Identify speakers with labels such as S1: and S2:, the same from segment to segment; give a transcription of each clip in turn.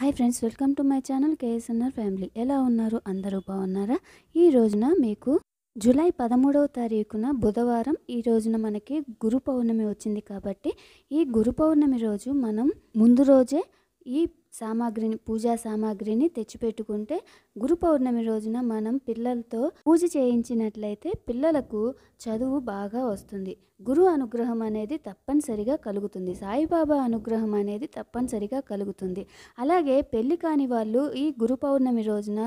S1: hi friends welcome to my channel KSNR family ఎలా ఉన్నారు అందరూ బాగున్నారా ఈ రోజున మీకు జూలై పదమూడవ తారీఖున బుధవారం ఈ రోజున మనకి గురు పౌర్ణమి వచ్చింది కాబట్టి ఈ గురు పౌర్ణమి రోజు మనం ముందు రోజే ఈ సామాగ్రిని పూజా సామాగ్రిని తెచ్చిపెట్టుకుంటే గురు పౌర్ణమి రోజున మనం పిల్లలతో పూజ చేయించినట్లయితే పిల్లలకు చదువు బాగా వస్తుంది గురు అనుగ్రహం అనేది తప్పనిసరిగా కలుగుతుంది సాయిబాబా అనుగ్రహం అనేది తప్పనిసరిగా కలుగుతుంది అలాగే పెళ్లి కాని వాళ్ళు ఈ గురు పౌర్ణమి రోజున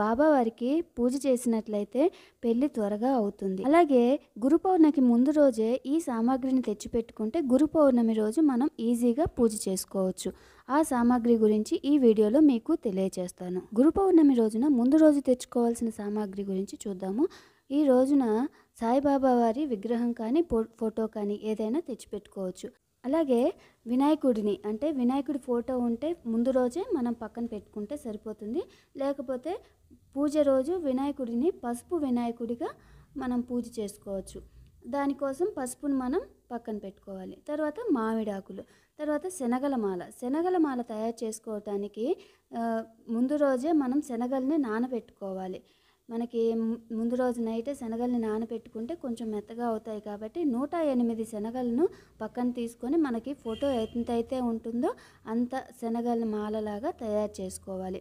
S1: బాబా వారికి పూజ చేసినట్లయితే పెళ్లి త్వరగా అవుతుంది అలాగే గురు పౌర్ణమికి ముందు రోజే ఈ సామాగ్రిని తెచ్చిపెట్టుకుంటే గురు పౌర్ణమి రోజు మనం ఈజీగా పూజ చేసుకోవచ్చు ఆ సామాగ్రి గురించి ఈ వీడియోలో మీకు తెలియజేస్తాను గురు పౌర్ణమి రోజున ముందు రోజు తెచ్చుకోవాల్సిన సామాగ్రి గురించి చూద్దాము ఈ రోజున సాయిబాబా వారి విగ్రహం కానీ ఫోటో కానీ ఏదైనా తెచ్చిపెట్టుకోవచ్చు అలాగే వినాయకుడిని అంటే వినాయకుడి ఫోటో ఉంటే ముందు రోజే మనం పక్కన పెట్టుకుంటే సరిపోతుంది లేకపోతే పూజ రోజు వినాయకుడిని పసుపు వినాయకుడిగా మనం పూజ చేసుకోవచ్చు దానికోసం పసుపును మనం పక్కన పెట్టుకోవాలి తర్వాత మామిడాకులు తర్వాత శనగల మాల శనగల మాల తయారు చేసుకోవటానికి ముందు రోజే మనం శనగల్ని నానబెట్టుకోవాలి మనకి ముందు రోజు నైటే శనగల్ని నానబెట్టుకుంటే కొంచెం మెత్తగా అవుతాయి కాబట్టి నూట ఎనిమిది శనగలను పక్కన తీసుకొని మనకి ఫోటో ఎంతైతే ఉంటుందో అంత శనగల మాలలాగా తయారు చేసుకోవాలి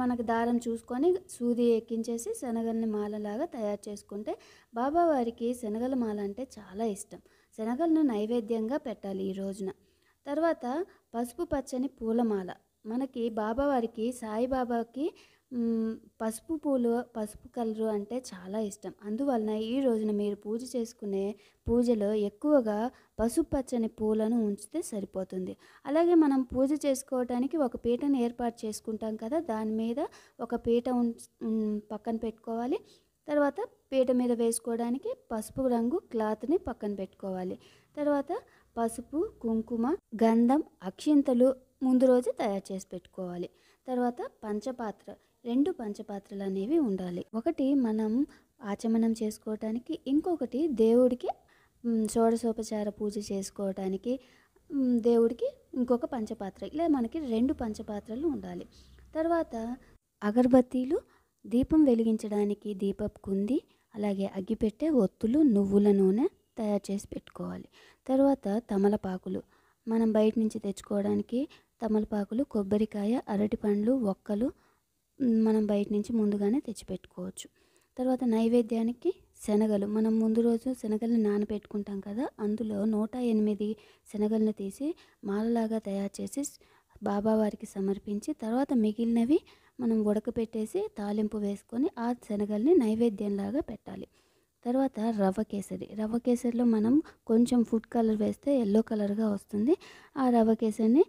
S1: మనకు దారం చూసుకొని సూది ఎక్కించేసి శనగల్ని మాలలాగా తయారు చేసుకుంటే బాబావారికి శనగల మాల అంటే చాలా ఇష్టం శనగలను నైవేద్యంగా పెట్టాలి ఈ రోజున తర్వాత పసుపు పచ్చని పూలమాల మనకి బాబావారికి సాయిబాబాకి పసుపు పూలు పసుపు కలరు అంటే చాలా ఇష్టం అందువలన ఈ రోజున మీరు పూజ చేసుకునే పూజలో ఎక్కువగా పసుపు పచ్చని పూలను ఉంచితే సరిపోతుంది అలాగే మనం పూజ చేసుకోవడానికి ఒక పీటను ఏర్పాటు చేసుకుంటాం కదా దాని మీద ఒక పీట పక్కన పెట్టుకోవాలి తర్వాత పీట మీద వేసుకోవడానికి పసుపు రంగు క్లాత్ని పక్కన పెట్టుకోవాలి తర్వాత పసుపు కుంకుమ గంధం అక్షింతలు ముందు రోజు తయారు చేసి పెట్టుకోవాలి తర్వాత పంచపాత్ర రెండు పంచపాత్రలు అనేవి ఉండాలి ఒకటి మనం ఆచమనం చేసుకోవటానికి ఇంకొకటి దేవుడికి షోడశోపచార పూజ చేసుకోవటానికి దేవుడికి ఇంకొక పంచపాత్ర ఇలా మనకి రెండు పంచపాత్రలు ఉండాలి తర్వాత అగరబత్తీలు దీపం వెలిగించడానికి దీపపు కుంది అలాగే అగ్గిపెట్టే ఒత్తులు నువ్వుల నూనె తయారు చేసి పెట్టుకోవాలి తర్వాత తమలపాకులు మనం బయట నుంచి తెచ్చుకోవడానికి తమలపాకులు కొబ్బరికాయ అరటిపండ్లు ఒక్కలు మనం బయట నుంచి ముందుగానే తెచ్చిపెట్టుకోవచ్చు తర్వాత నైవేద్యానికి శనగలు మనం ముందు రోజు శనగలను నానబెట్టుకుంటాం కదా అందులో నూట ఎనిమిది శనగలను తీసి మాలలాగా తయారు చేసి బాబావారికి సమర్పించి తర్వాత మిగిలినవి మనం ఉడకపెట్టేసి తాలింపు వేసుకొని ఆ శనగల్ని నైవేద్యంలాగా పెట్టాలి తర్వాత రవ్వ కేసరి రవ్వ కేసరిలో మనం కొంచెం ఫుడ్ కలర్ వేస్తే ఎల్లో కలర్గా వస్తుంది ఆ రవ్వ కేసరిని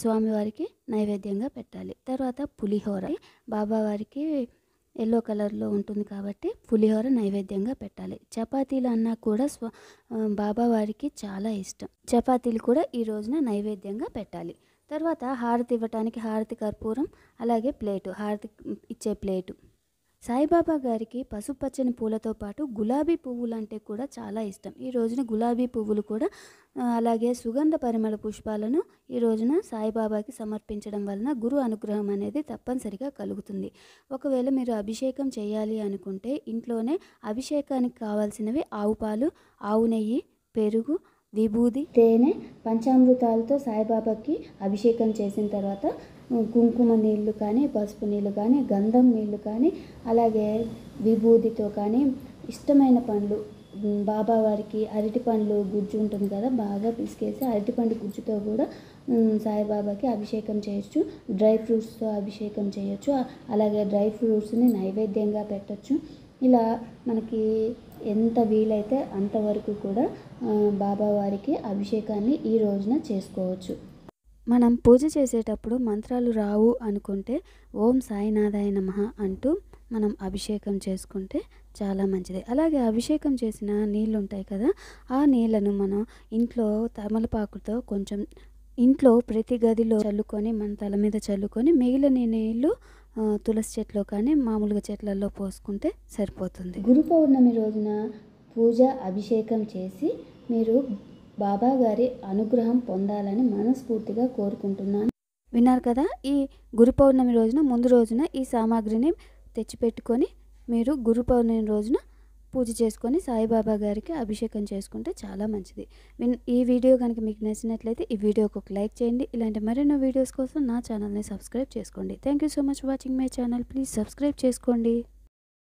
S1: స్వామివారికి నైవేద్యంగా పెట్టాలి తర్వాత పులిహోర బాబావారికి ఎల్లో కలర్లో ఉంటుంది కాబట్టి పులిహోర నైవేద్యంగా పెట్టాలి చపాతీలు అన్నా కూడా స్వ బాబావారికి చాలా ఇష్టం చపాతీలు కూడా ఈ రోజున నైవేద్యంగా పెట్టాలి తర్వాత హారతి ఇవ్వటానికి హారతి కర్పూరం అలాగే ప్లేటు హారతి ఇచ్చే ప్లేటు సాయిబాబా గారికి పసుపచ్చని పూలతో పాటు గులాబీ పువ్వులు అంటే కూడా చాలా ఇష్టం ఈ రోజున గులాబీ పువ్వులు కూడా అలాగే సుగంధ పరిమళ పుష్పాలను ఈ రోజున సాయిబాబాకి సమర్పించడం వలన గురు అనుగ్రహం అనేది తప్పనిసరిగా కలుగుతుంది ఒకవేళ మీరు అభిషేకం చేయాలి అనుకుంటే ఇంట్లోనే అభిషేకానికి కావాల్సినవి ఆవు పాలు ఆవు నెయ్యి పెరుగు విభూది తేనె పంచామృతాలతో సాయిబాబాకి అభిషేకం చేసిన తర్వాత కుంకుమ నీళ్ళు కానీ పసుపు నీళ్ళు కానీ గంధం నీళ్ళు కానీ అలాగే విభూదితో కానీ ఇష్టమైన పండ్లు బాబా వారికి అరటి పండ్లు గుజ్జు ఉంటుంది కదా బాగా పిసికేసి అరటి పండు గుజ్జుతో కూడా సాయిబాబాకి అభిషేకం చేయొచ్చు డ్రై ఫ్రూట్స్తో అభిషేకం చేయొచ్చు అలాగే డ్రై ఫ్రూట్స్ని నైవేద్యంగా పెట్టచ్చు ఇలా మనకి ఎంత వీలైతే అంతవరకు కూడా బాబావారికి అభిషేకాన్ని ఈ రోజున చేసుకోవచ్చు మనం పూజ చేసేటప్పుడు మంత్రాలు రావు అనుకుంటే ఓం సాయినాథాయ నమ అంటూ మనం అభిషేకం చేసుకుంటే చాలా మంచిది అలాగే అభిషేకం చేసిన నీళ్ళు ఉంటాయి కదా ఆ నీళ్ళను మనం ఇంట్లో తమలపాకుతో కొంచెం ఇంట్లో ప్రతి గదిలో చల్లుకొని మన తల మీద చల్లుకొని మిగిలిన నీళ్ళు తులసి చెట్లో కానీ మామూలుగా చెట్లలో పోసుకుంటే సరిపోతుంది గురు పౌర్ణమి రోజున పూజ అభిషేకం చేసి మీరు బాబా గారి అనుగ్రహం పొందాలని మనస్ఫూర్తిగా కోరుకుంటున్నాను విన్నారు కదా ఈ గురు పౌర్ణమి రోజున ముందు రోజున ఈ సామాగ్రిని తెచ్చిపెట్టుకొని మీరు గురు పౌర్ణమి రోజున పూజ చేసుకొని సాయిబాబా గారికి అభిషేకం చేసుకుంటే చాలా మంచిది ఈ వీడియో కనుక మీకు నచ్చినట్లయితే ఈ వీడియోకి ఒక లైక్ చేయండి ఇలాంటి మరెన్నో వీడియోస్ కోసం నా ఛానల్ని సబ్స్క్రైబ్ చేసుకోండి thank you so much watching my channel please subscribe చేసుకోండి